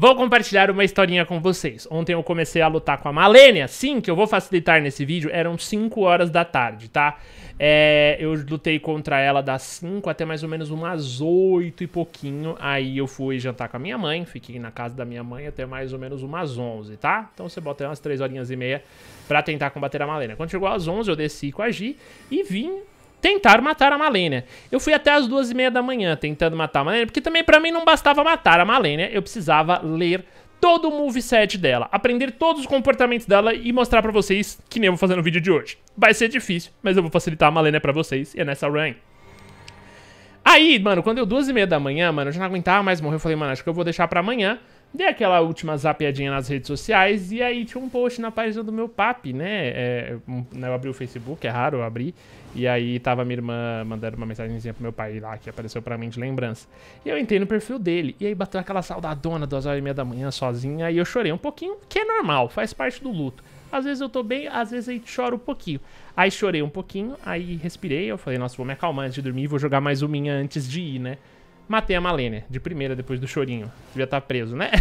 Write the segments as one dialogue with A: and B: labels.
A: Vou compartilhar uma historinha com vocês. Ontem eu comecei a lutar com a Malênia. Sim, que eu vou facilitar nesse vídeo. Eram 5 horas da tarde, tá? É, eu lutei contra ela das 5 até mais ou menos umas 8 e pouquinho. Aí eu fui jantar com a minha mãe. Fiquei na casa da minha mãe até mais ou menos umas 11, tá? Então você bota aí umas 3 horinhas e meia pra tentar combater a Malênia. Quando chegou às 11, eu desci com a Gi e vim Tentar matar a Malenia. Eu fui até as duas e meia da manhã tentando matar a Malenia, porque também para mim não bastava matar a Malenia, eu precisava ler todo o moveset dela, aprender todos os comportamentos dela e mostrar pra vocês que nem eu vou fazer no vídeo de hoje. Vai ser difícil, mas eu vou facilitar a Malenia pra vocês e é nessa run. Aí, mano, quando eu duas e meia da manhã, mano, eu já não aguentava mais morrer, eu falei, mano, acho que eu vou deixar pra amanhã, Dei aquela última zapiadinha nas redes sociais e aí tinha um post na página do meu papi, né? É, né, eu abri o Facebook, é raro eu abrir. E aí tava minha irmã mandando uma mensagenzinha pro meu pai lá, que apareceu pra mim de lembrança. E eu entrei no perfil dele. E aí bateu aquela saudadona, duas horas e meia da manhã, sozinha. E eu chorei um pouquinho, que é normal, faz parte do luto. Às vezes eu tô bem, às vezes aí choro um pouquinho. Aí chorei um pouquinho, aí respirei. Eu falei, nossa, vou me acalmar antes de dormir, vou jogar mais uma antes de ir, né? Matei a Malenia, de primeira, depois do chorinho. Devia estar tá preso, né?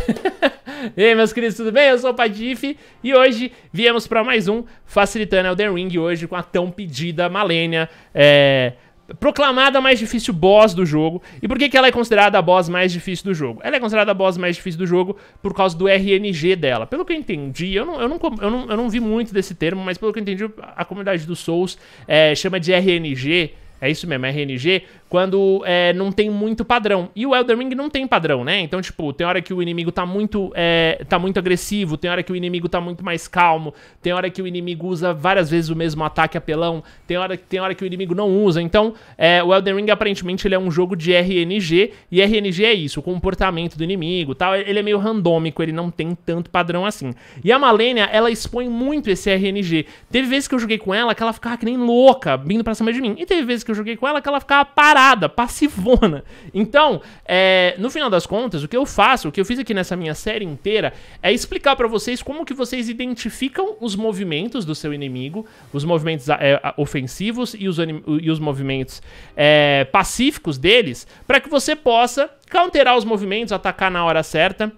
A: e aí, meus queridos, tudo bem? Eu sou o Padife e hoje viemos para mais um Facilitando Elden Ring, hoje com a tão pedida Malenia, é... Proclamada mais difícil boss do jogo. E por que, que ela é considerada a boss mais difícil do jogo? Ela é considerada a boss mais difícil do jogo por causa do RNG dela. Pelo que eu entendi, eu não, eu não, eu não, eu não vi muito desse termo, mas pelo que eu entendi, a comunidade do Souls é, chama de RNG é isso mesmo, RNG, quando é, não tem muito padrão. E o Elden Ring não tem padrão, né? Então, tipo, tem hora que o inimigo tá muito, é, tá muito agressivo, tem hora que o inimigo tá muito mais calmo, tem hora que o inimigo usa várias vezes o mesmo ataque apelão, tem hora, tem hora que o inimigo não usa. Então, é, o Elden Ring, aparentemente, ele é um jogo de RNG, e RNG é isso, o comportamento do inimigo tal. Ele é meio randômico, ele não tem tanto padrão assim. E a Malenia, ela expõe muito esse RNG. Teve vezes que eu joguei com ela que ela ficava que nem louca, vindo pra cima de mim. E teve vezes que eu joguei com ela que ela ficava parada parada, passivona. Então, é, no final das contas, o que eu faço, o que eu fiz aqui nessa minha série inteira, é explicar para vocês como que vocês identificam os movimentos do seu inimigo, os movimentos é, ofensivos e os, e os movimentos é, pacíficos deles, para que você possa counterar os movimentos, atacar na hora certa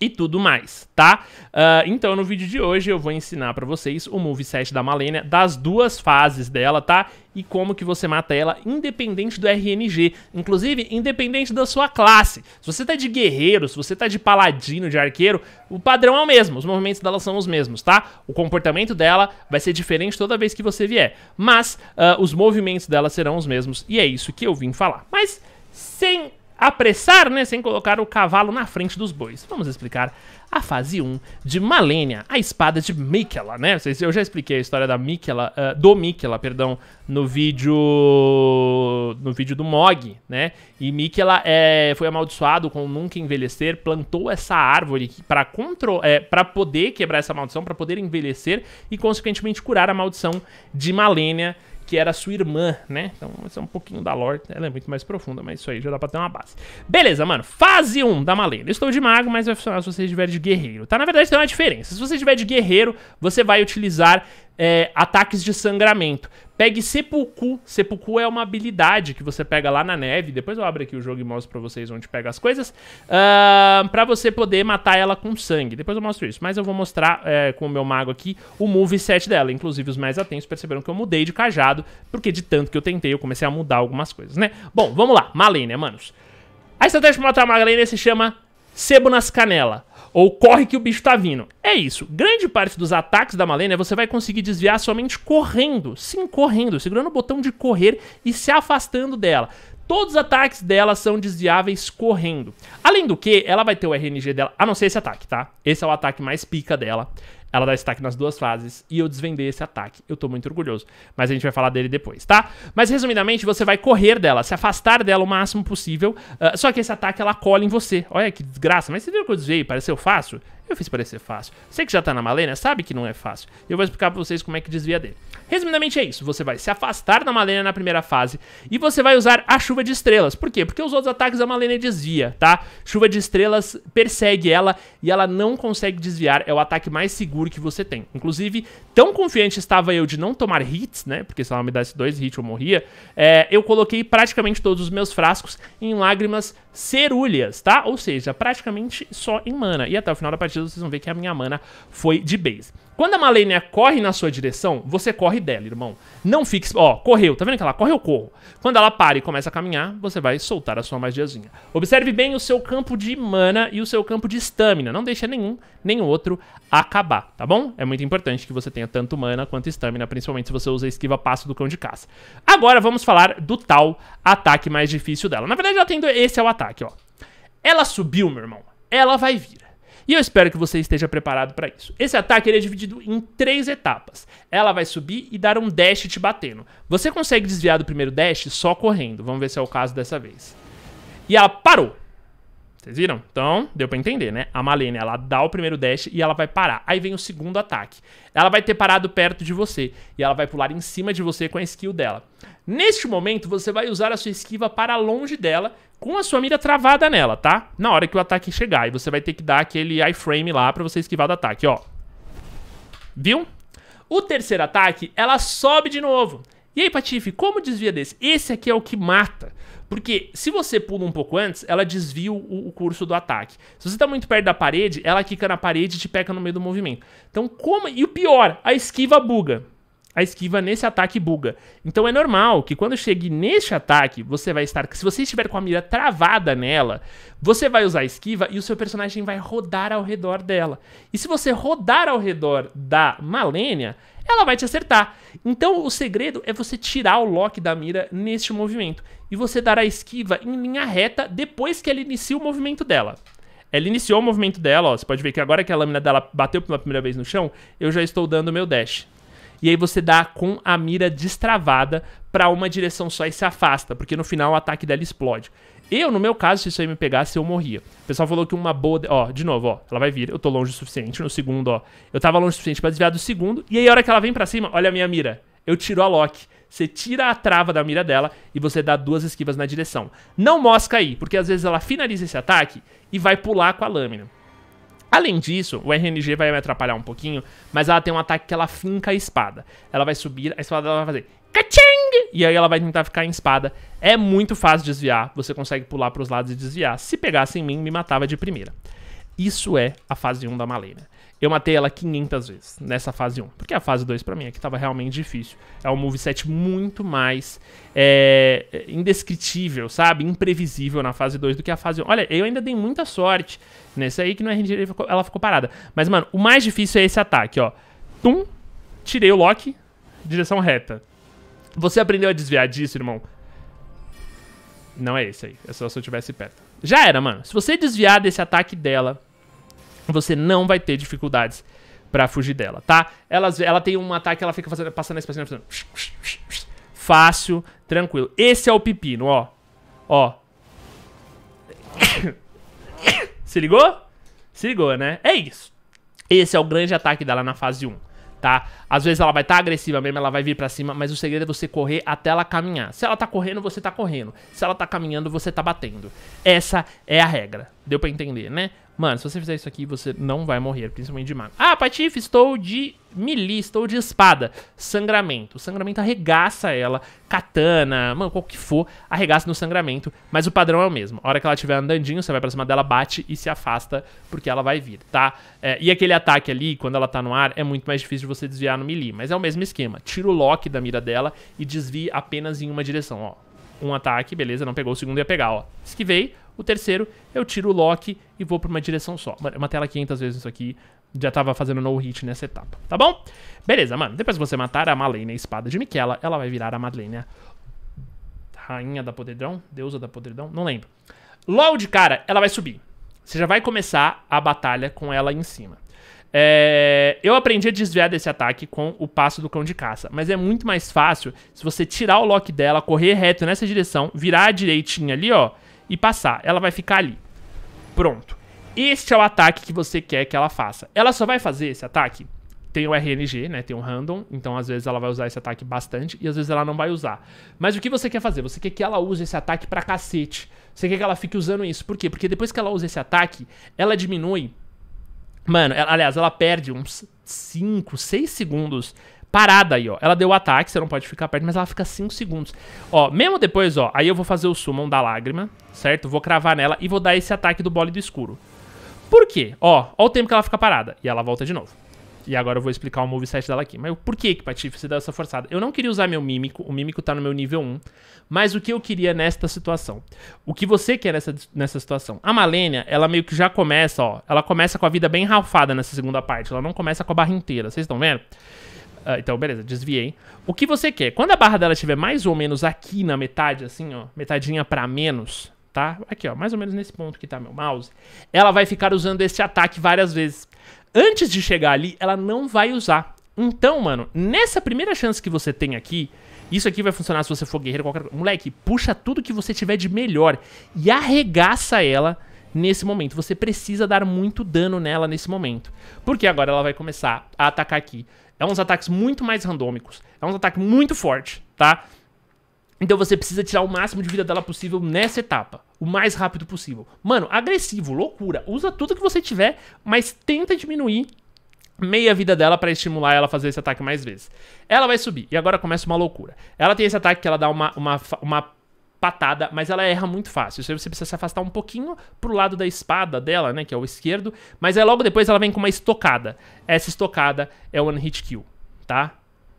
A: e tudo mais, tá? Uh, então, no vídeo de hoje eu vou ensinar pra vocês o moveset da Malenia, das duas fases dela, tá? E como que você mata ela, independente do RNG, inclusive independente da sua classe. Se você tá de guerreiro, se você tá de paladino, de arqueiro, o padrão é o mesmo, os movimentos dela são os mesmos, tá? O comportamento dela vai ser diferente toda vez que você vier, mas uh, os movimentos dela serão os mesmos e é isso que eu vim falar. Mas sem apressar, né, sem colocar o cavalo na frente dos bois. Vamos explicar a fase 1 de Malenia, a espada de Mikela, né? Eu já expliquei a história da Mikela, uh, eh, do Mikela, perdão, no vídeo no vídeo do Mog, né? E Mikela é, eh, foi amaldiçoado com nunca envelhecer, plantou essa árvore para é, para poder quebrar essa maldição, para poder envelhecer e consequentemente curar a maldição de Malenia que era sua irmã, né? Então, isso é um pouquinho da lore, ela é muito mais profunda, mas isso aí já dá pra ter uma base. Beleza, mano, fase 1 da Malena. estou de mago, mas vai funcionar se você estiver de guerreiro, tá? Na verdade, tem uma diferença. Se você estiver de guerreiro, você vai utilizar é, ataques de sangramento. Pegue Sepulku. Sepulku é uma habilidade que você pega lá na neve. Depois eu abro aqui o jogo e mostro pra vocês onde pega as coisas. Uh, pra você poder matar ela com sangue. Depois eu mostro isso. Mas eu vou mostrar é, com o meu mago aqui o moveset dela. Inclusive os mais atentos perceberam que eu mudei de cajado. Porque de tanto que eu tentei, eu comecei a mudar algumas coisas, né? Bom, vamos lá. Malenia, manos. A estratégia pra matar a Malenia se chama Sebo nas Canela ou corre que o bicho tá vindo. É isso. Grande parte dos ataques da Malenia você vai conseguir desviar somente correndo. Sim, correndo. Segurando o botão de correr e se afastando dela. Todos os ataques dela são desviáveis correndo. Além do que, ela vai ter o RNG dela, a não ser esse ataque, tá? Esse é o ataque mais pica dela ela dá destaque nas duas fases e eu desvendei esse ataque. Eu tô muito orgulhoso, mas a gente vai falar dele depois, tá? Mas resumidamente, você vai correr dela, se afastar dela o máximo possível, uh, só que esse ataque ela cola em você. Olha que desgraça, mas você viu que eu desviei, pareceu fácil? Eu fiz parecer fácil. Você que já tá na malena sabe que não é fácil. Eu vou explicar pra vocês como é que desvia dele. Resumidamente é isso. Você vai se afastar da malena na primeira fase e você vai usar a chuva de estrelas. Por quê? Porque os outros ataques a malena desvia, tá? Chuva de estrelas persegue ela e ela não consegue desviar. É o ataque mais seguro que você tem. Inclusive, tão confiante estava eu de não tomar hits, né? Porque se ela me desse dois hits eu morria. É, eu coloquei praticamente todos os meus frascos em lágrimas cerúleas, tá? Ou seja, praticamente só em mana. E até o final da partida vocês vão ver que a minha mana foi de base. Quando a Malenia corre na sua direção, você corre dela, irmão. Não fique... Ó, correu. Tá vendo que ela corre, eu corro. Quando ela para e começa a caminhar, você vai soltar a sua magiazinha. Observe bem o seu campo de mana e o seu campo de estamina. Não deixa nenhum, nem outro acabar, tá bom? É muito importante que você tenha tanto mana quanto estamina, principalmente se você usa esquiva passo do cão de caça. Agora vamos falar do tal ataque mais difícil dela. Na verdade, ela tem... Esse é o ataque, ó. Ela subiu, meu irmão. Ela vai vir. E eu espero que você esteja preparado para isso. Esse ataque é dividido em três etapas. Ela vai subir e dar um dash te batendo. Você consegue desviar do primeiro dash só correndo. Vamos ver se é o caso dessa vez. E ela parou. Vocês viram? Então, deu pra entender, né? A Malene ela dá o primeiro dash e ela vai parar. Aí vem o segundo ataque. Ela vai ter parado perto de você. E ela vai pular em cima de você com a skill dela. Neste momento, você vai usar a sua esquiva para longe dela, com a sua mira travada nela, tá? Na hora que o ataque chegar. E você vai ter que dar aquele iframe lá pra você esquivar do ataque, ó. Viu? O terceiro ataque, ela sobe de novo. E aí, Patife, como desvia desse? Esse aqui é o que mata. Porque se você pula um pouco antes, ela desvia o, o curso do ataque. Se você está muito perto da parede, ela quica na parede e te peca no meio do movimento. Então, como. E o pior, a esquiva buga. A esquiva nesse ataque buga. Então é normal que quando chegue neste ataque, você vai estar. Se você estiver com a mira travada nela, você vai usar a esquiva e o seu personagem vai rodar ao redor dela. E se você rodar ao redor da Malenia, ela vai te acertar. Então o segredo é você tirar o lock da mira neste movimento e você dar a esquiva em linha reta depois que ela inicia o movimento dela. Ela iniciou o movimento dela, ó, você pode ver que agora que a lâmina dela bateu pela primeira vez no chão, eu já estou dando meu dash. E aí você dá com a mira destravada para uma direção só e se afasta, porque no final o ataque dela explode. Eu, no meu caso, se isso aí me pegasse, eu morria. O pessoal falou que uma boa. De... Ó, de novo, ó. Ela vai vir. Eu tô longe o suficiente. No segundo, ó. Eu tava longe o suficiente pra desviar do segundo. E aí, a hora que ela vem pra cima, olha a minha mira. Eu tiro a lock. Você tira a trava da mira dela e você dá duas esquivas na direção. Não mosca aí, porque às vezes ela finaliza esse ataque e vai pular com a lâmina. Além disso, o RNG vai me atrapalhar um pouquinho, mas ela tem um ataque que ela finca a espada. Ela vai subir, a espada dela vai fazer e aí ela vai tentar ficar em espada. É muito fácil desviar, você consegue pular para os lados e desviar. Se pegasse em mim, me matava de primeira. Isso é a fase 1 da Malena. Eu matei ela 500 vezes nessa fase 1, porque a fase 2 para mim é que tava realmente difícil. É um moveset muito mais é, indescritível, sabe? Imprevisível na fase 2 do que a fase 1. Olha, eu ainda dei muita sorte nesse aí que no é RNG ela ficou parada. Mas, mano, o mais difícil é esse ataque, ó. Tum, tirei o lock, direção reta. Você aprendeu a desviar disso, irmão? Não é esse aí. É só se eu tivesse perto. Já era, mano. Se você desviar desse ataque dela, você não vai ter dificuldades pra fugir dela, tá? Ela, ela tem um ataque, ela fica fazendo, passando esse passinho, Fácil, tranquilo. Esse é o pepino, ó. Ó. Se ligou? Se ligou, né? É isso. Esse é o grande ataque dela na fase 1 tá? Às vezes ela vai estar tá agressiva mesmo, ela vai vir para cima, mas o segredo é você correr até ela caminhar. Se ela tá correndo, você tá correndo. Se ela tá caminhando, você tá batendo. Essa é a regra. Deu para entender, né? Mano, se você fizer isso aqui, você não vai morrer, principalmente de mago. Ah, Patife, estou de melee, estou de espada. Sangramento. O sangramento arregaça ela, katana, mano, qual que for, arregaça no sangramento. Mas o padrão é o mesmo. A hora que ela estiver andandinho, você vai pra cima dela, bate e se afasta, porque ela vai vir, tá? É, e aquele ataque ali, quando ela tá no ar, é muito mais difícil de você desviar no melee. Mas é o mesmo esquema. Tira o lock da mira dela e desvie apenas em uma direção, ó. Um ataque, beleza, não pegou, o segundo ia pegar, ó. Esquivei, o terceiro, eu tiro o lock e vou pra uma direção só. Mano, eu uma tela 500 vezes isso aqui. Já tava fazendo no hit nessa etapa, tá bom? Beleza, mano. Depois que você matar a Malenia, espada de Miquela, ela vai virar a Madlenia. Rainha da Podridão? Deusa da Podridão? Não lembro. Logo de cara, ela vai subir. Você já vai começar a batalha com ela em cima. É, eu aprendi a desviar desse ataque com o passo do cão de caça, mas é muito mais fácil se você tirar o lock dela, correr reto nessa direção, virar a direitinha ali, ó, e passar. Ela vai ficar ali. Pronto. Este é o ataque que você quer que ela faça. Ela só vai fazer esse ataque. Tem o RNG, né? Tem o random. Então, às vezes, ela vai usar esse ataque bastante e às vezes ela não vai usar. Mas o que você quer fazer? Você quer que ela use esse ataque pra cacete. Você quer que ela fique usando isso. Por quê? Porque depois que ela usa esse ataque, ela diminui. Mano, ela, aliás, ela perde uns 5, 6 segundos parada aí, ó. Ela deu o ataque, você não pode ficar perto, mas ela fica 5 segundos. Ó, mesmo depois, ó, aí eu vou fazer o summon da lágrima, certo? Vou cravar nela e vou dar esse ataque do do escuro. Por quê? Ó, ó o tempo que ela fica parada. E ela volta de novo. E agora eu vou explicar o moveset dela aqui. Mas por porquê que Patife, você deu essa forçada? Eu não queria usar meu Mímico, o Mímico tá no meu nível 1. Mas o que eu queria nesta situação? O que você quer nessa, nessa situação? A Malenia, ela meio que já começa, ó. Ela começa com a vida bem ralfada nessa segunda parte. Ela não começa com a barra inteira, vocês estão vendo? Ah, então, beleza, desviei. O que você quer? Quando a barra dela estiver mais ou menos aqui na metade, assim, ó, metadinha pra menos, tá? Aqui, ó, mais ou menos nesse ponto que tá meu mouse, ela vai ficar usando esse ataque várias vezes. Antes de chegar ali, ela não vai usar. Então, mano, nessa primeira chance que você tem aqui, isso aqui vai funcionar se você for guerreiro, qualquer Moleque, puxa tudo que você tiver de melhor e arregaça ela nesse momento. Você precisa dar muito dano nela nesse momento. Porque agora ela vai começar a atacar aqui é uns ataques muito mais randômicos. É uns ataques muito forte, tá? Então você precisa tirar o máximo de vida dela possível nessa etapa. O mais rápido possível. Mano, agressivo, loucura. Usa tudo que você tiver, mas tenta diminuir meia vida dela para estimular ela a fazer esse ataque mais vezes. Ela vai subir, e agora começa uma loucura. Ela tem esse ataque que ela dá uma, uma, uma patada, mas ela erra muito fácil. Você precisa se afastar um pouquinho pro lado da espada dela, né, que é o esquerdo, mas aí é logo depois ela vem com uma estocada. Essa estocada é one hit kill, tá?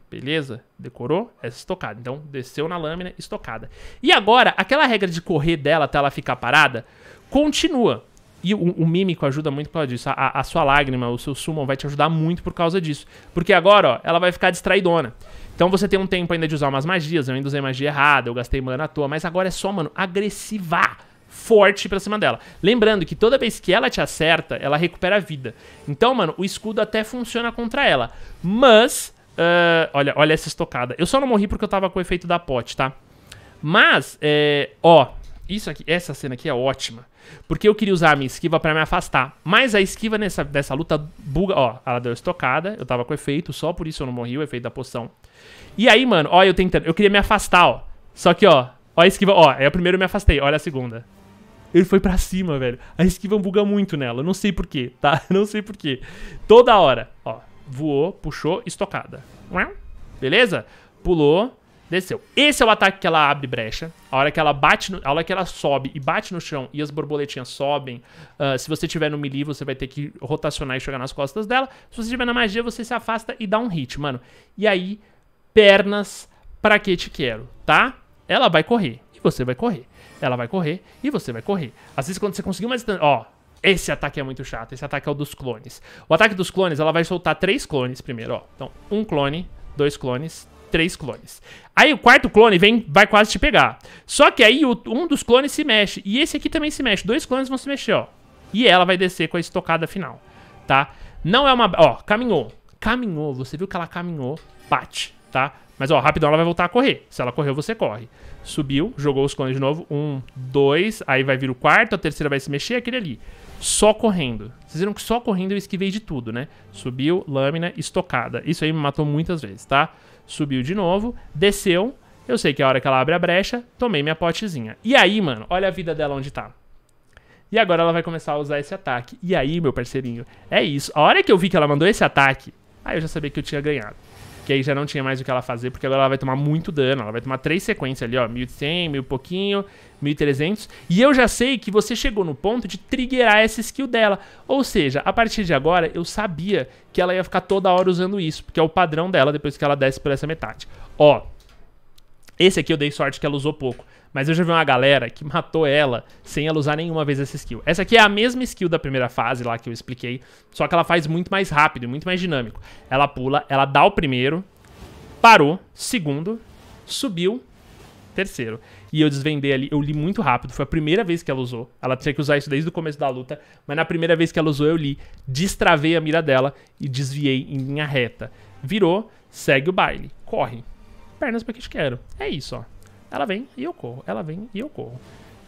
A: Beleza? Decorou? Essa estocada. Então, desceu na lâmina, estocada. E agora, aquela regra de correr dela até ela ficar parada, continua. E o, o, mímico ajuda muito por causa disso. A, a sua lágrima, o seu summon vai te ajudar muito por causa disso. Porque agora, ó, ela vai ficar distraidona. Então você tem um tempo ainda de usar umas magias. Eu ainda usei magia errada, eu gastei mana à toa. Mas agora é só, mano, agressivar forte pra cima dela. Lembrando que toda vez que ela te acerta, ela recupera a vida. Então, mano, o escudo até funciona contra ela. Mas, uh, olha, olha essa estocada. Eu só não morri porque eu tava com o efeito da pote, tá? Mas, é, ó, isso aqui, essa cena aqui é ótima. Porque eu queria usar a minha esquiva para me afastar. Mas a esquiva nessa, dessa luta buga. Ó, ela deu estocada. Eu tava com efeito, só por isso eu não morri, o efeito da poção. E aí, mano, ó, eu tentando. Eu queria me afastar, ó. Só que, ó, ó a esquiva, ó. é a primeira eu me afastei, olha a segunda. Ele foi para cima, velho. A esquiva buga muito nela. Eu não sei porquê, tá? não sei porquê. Toda hora, ó. Voou, puxou, estocada. Beleza? Pulou, Desceu. Esse é o ataque que ela abre brecha. A hora que ela bate, no, a hora que ela sobe e bate no chão e as borboletinhas sobem, uh, se você tiver no melee, você vai ter que rotacionar e jogar nas costas dela. Se você tiver na magia, você se afasta e dá um hit, mano. E aí, pernas pra que te quero, tá? Ela vai correr e você vai correr. Ela vai correr e você vai correr. Às vezes quando você conseguir uma distância... Ó, esse ataque é muito chato. Esse ataque é o dos clones. O ataque dos clones, ela vai soltar três clones primeiro, ó. Então, um clone, dois clones, três clones. Aí o quarto clone vem, vai quase te pegar. Só que aí o, um dos clones se mexe. E esse aqui também se mexe. Dois clones vão se mexer, ó. E ela vai descer com a estocada final, tá? Não é uma... Ó, caminhou. Caminhou. Você viu que ela caminhou. Bate, tá? Mas, ó, rapidão ela vai voltar a correr. Se ela correu, você corre. Subiu, jogou os clones de novo. Um, dois. Aí vai vir o quarto. A terceira vai se mexer. Aquele ali só correndo. Vocês viram que só correndo eu esquivei de tudo, né? Subiu, lâmina, estocada. Isso aí me matou muitas vezes, tá? subiu de novo, desceu. Eu sei que a hora que ela abre a brecha, tomei minha potezinha. E aí, mano, olha a vida dela onde tá. E agora ela vai começar a usar esse ataque. E aí, meu parceirinho, é isso. A hora que eu vi que ela mandou esse ataque, aí eu já sabia que eu tinha ganhado que aí já não tinha mais o que ela fazer, porque agora ela vai tomar muito dano. Ela vai tomar três sequências ali, ó. 1100, mil pouquinho, 1300. E eu já sei que você chegou no ponto de triggerar essa skill dela. Ou seja, a partir de agora, eu sabia que ela ia ficar toda hora usando isso, porque é o padrão dela depois que ela desce por essa metade. Ó, esse aqui eu dei sorte que ela usou pouco. Mas eu já vi uma galera que matou ela sem ela usar nenhuma vez essa skill. Essa aqui é a mesma skill da primeira fase lá que eu expliquei, só que ela faz muito mais rápido, muito mais dinâmico. Ela pula, ela dá o primeiro, parou, segundo, subiu, terceiro. E eu desvendei ali, eu li muito rápido, foi a primeira vez que ela usou. Ela tinha que usar isso desde o começo da luta, mas na primeira vez que ela usou eu li, destravei a mira dela e desviei em linha reta. Virou, segue o baile, corre. Pernas pra que te quero. É isso, ó. Ela vem e eu corro. Ela vem e eu corro.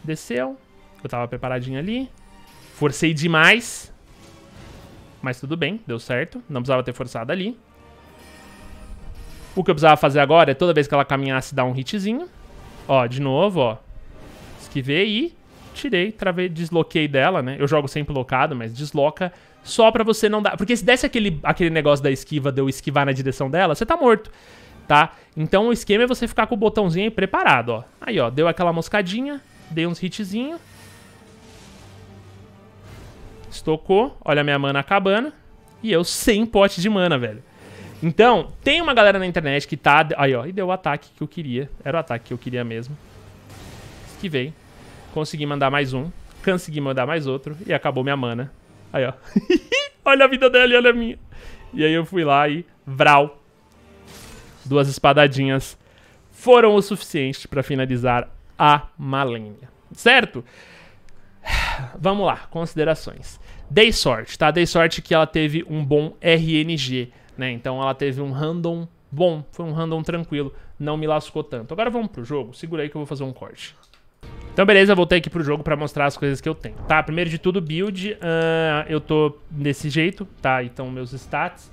A: Desceu. Eu tava preparadinho ali. Forcei demais. Mas tudo bem, deu certo. Não precisava ter forçado ali. O que eu precisava fazer agora é toda vez que ela caminhasse dar um hitzinho. Ó, de novo, ó. Esquivei e tirei, travei, desloquei dela, né? Eu jogo sempre locado, mas desloca só pra você não dar... Porque se desse aquele, aquele negócio da esquiva de eu esquivar na direção dela, você tá morto tá? Então o esquema é você ficar com o botãozinho aí preparado, ó. Aí, ó, deu aquela moscadinha, dei uns hitzinho. Estocou, olha a minha mana acabando. E eu sem pote de mana, velho. Então, tem uma galera na internet que tá... Aí, ó, e deu o ataque que eu queria. Era o ataque que eu queria mesmo. veio? Consegui mandar mais um. Consegui mandar mais outro. E acabou minha mana. Aí, ó. olha a vida dela e olha a é minha. E aí eu fui lá e... Vral duas espadadinhas foram o suficiente para finalizar a Malenia. Certo? Vamos lá, considerações. Dei sorte, tá? Dei sorte que ela teve um bom RNG, né? Então ela teve um random bom, foi um random tranquilo, não me lascou tanto. Agora vamos pro jogo, segura aí que eu vou fazer um corte. Então beleza, voltei aqui pro jogo pra mostrar as coisas que eu tenho, tá? Primeiro de tudo, build, uh, eu tô desse jeito, tá? Então meus stats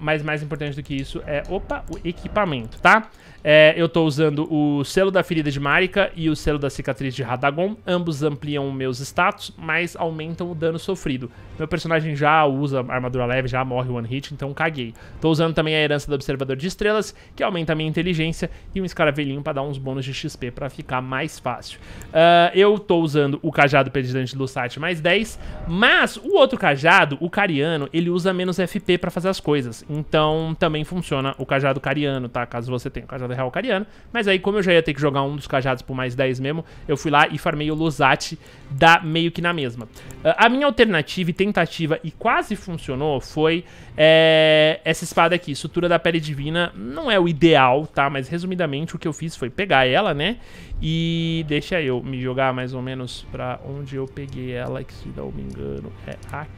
A: mas mais importante do que isso é, opa, o equipamento, tá? É, eu tô usando o selo da ferida de Marika e o selo da cicatriz de Radagon. Ambos ampliam meus status, mas aumentam o dano sofrido. Meu personagem já usa armadura leve, já morre one hit, então caguei. Tô usando também a herança do observador de estrelas, que aumenta a minha inteligência, e um escaravelhinho pra dar uns bônus de XP pra ficar mais fácil. Uh, eu tô usando o cajado pedidante do site mais 10, mas o outro cajado, o cariano, ele usa menos FP pra fazer as coisas. Então também funciona o cajado cariano, tá? Caso você tenha o cajado da Real Cariana. Mas aí, como eu já ia ter que jogar um dos cajados por mais 10 mesmo, eu fui lá e farmei o Losati da meio que na mesma. Ah, a minha alternativa e tentativa, e quase funcionou, foi é, essa espada aqui, Sutura da Pele Divina. Não é o ideal, tá? Mas resumidamente o que eu fiz foi pegar ela, né? E deixa eu me jogar mais ou menos pra onde eu peguei ela, que se não me engano é aqui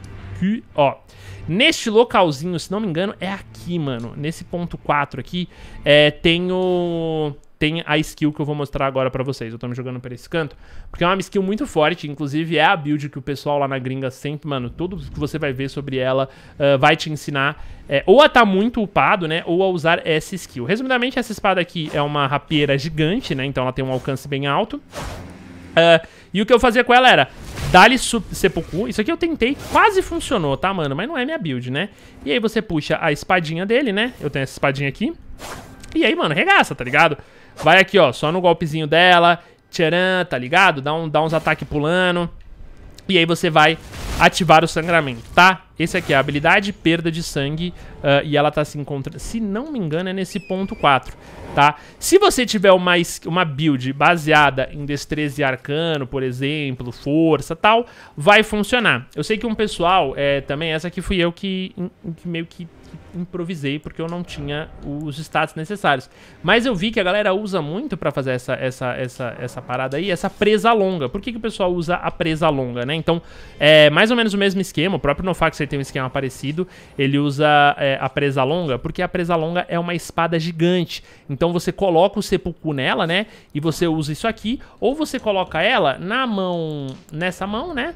A: ó. Neste localzinho, se não me engano, é aqui, mano. Nesse ponto 4 aqui, é, tem o... Tem a skill que eu vou mostrar agora pra vocês. Eu tô me jogando por esse canto. Porque é uma skill muito forte. Inclusive, é a build que o pessoal lá na gringa sempre, mano, tudo que você vai ver sobre ela uh, vai te ensinar é, ou a tá muito upado, né? Ou a usar essa skill. Resumidamente, essa espada aqui é uma rapieira gigante, né? Então ela tem um alcance bem alto. Uh, e o que eu fazia com ela era Dali Sepuku, Isso aqui eu tentei, quase funcionou, tá, mano? Mas não é minha build, né? E aí você puxa a espadinha dele, né? Eu tenho essa espadinha aqui. E aí, mano, regaça, tá ligado? Vai aqui, ó, só no golpezinho dela. Tcharam, tá ligado? Dá, um, dá uns ataques pulando. E aí você vai ativar o sangramento, tá? Esse aqui é a habilidade perda de sangue uh, e ela tá se encontrando, se não me engano, é nesse ponto 4, tá? Se você tiver uma, uma build baseada em destreza e arcano, por exemplo, força tal, vai funcionar. Eu sei que um pessoal, é, também essa aqui fui eu que, que meio que que improvisei porque eu não tinha os status necessários. Mas eu vi que a galera usa muito para fazer essa, essa, essa, essa parada aí, essa presa longa. Por que, que o pessoal usa a presa longa, né? Então, é mais ou menos o mesmo esquema. O próprio Nofax tem um esquema parecido. Ele usa é, a presa longa porque a presa longa é uma espada gigante. Então você coloca o sepulcro nela, né? E você usa isso aqui. Ou você coloca ela na mão, nessa mão, né?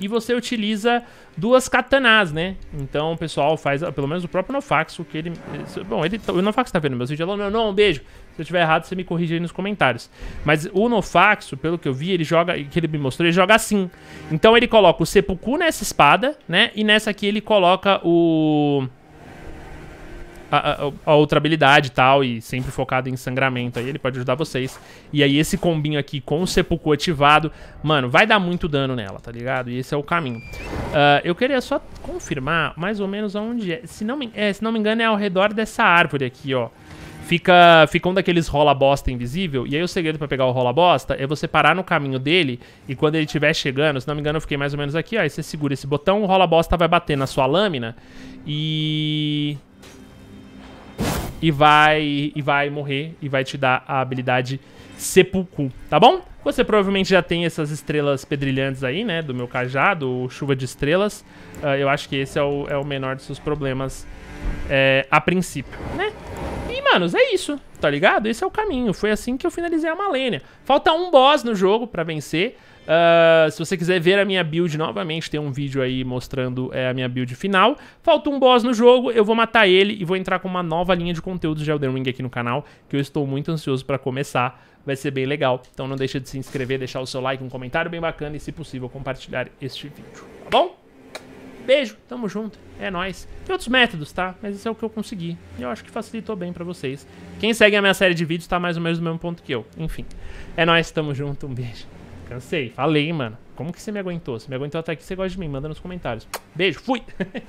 A: e você utiliza duas katanas, né? Então o pessoal faz, pelo menos o próprio Nofaxo, que ele... Eh, bom, ele, tá, o Nofaxo tá vendo meus vídeos, não, é não, um beijo. Se eu tiver errado, você me corrige aí nos comentários. Mas o Nofaxo, pelo que eu vi, ele joga, que ele me mostrou, ele joga assim. Então ele coloca o sepuku nessa espada, né? E nessa aqui ele coloca o a, a, outra habilidade e tal, e sempre focado em sangramento aí, ele pode ajudar vocês. E aí esse combinho aqui com o sepulcro ativado, mano, vai dar muito dano nela, tá ligado? E esse é o caminho. Uh, eu queria só confirmar mais ou menos onde é. Se não, me, é, se não me engano é ao redor dessa árvore aqui, ó. Fica, fica um daqueles rola-bosta invisível, e aí o segredo para pegar o rola-bosta é você parar no caminho dele, e quando ele estiver chegando, se não me engano eu fiquei mais ou menos aqui, ó, aí você segura esse botão, o rola-bosta vai bater na sua lâmina, e e vai, e vai morrer e vai te dar a habilidade Sepulcro, tá bom? Você provavelmente já tem essas estrelas pedrilhantes aí, né? Do meu cajado, chuva de estrelas. Uh, eu acho que esse é o, é o menor dos seus problemas é, a princípio, né? E, manos, é isso, tá ligado? Esse é o caminho. Foi assim que eu finalizei a Malenia. Falta um boss no jogo pra vencer. Uh, se você quiser ver a minha build novamente, tem um vídeo aí mostrando é, a minha build final. Falta um boss no jogo, eu vou matar ele e vou entrar com uma nova linha de conteúdos de Elden Ring aqui no canal, que eu estou muito ansioso pra começar. Vai ser bem legal. Então não deixa de se inscrever, deixar o seu like, um comentário bem bacana e, se possível, compartilhar este vídeo, tá bom? Beijo, tamo junto, é nóis. Tem outros métodos, tá? Mas isso é o que eu consegui. E eu acho que facilitou bem pra vocês. Quem segue a minha série de vídeos tá mais ou menos no mesmo ponto que eu. Enfim, é nóis, tamo junto, um beijo. Cansei, falei, mano. Como que você me aguentou? Se me aguentou até aqui, você gosta de mim. Manda nos comentários. Beijo, fui!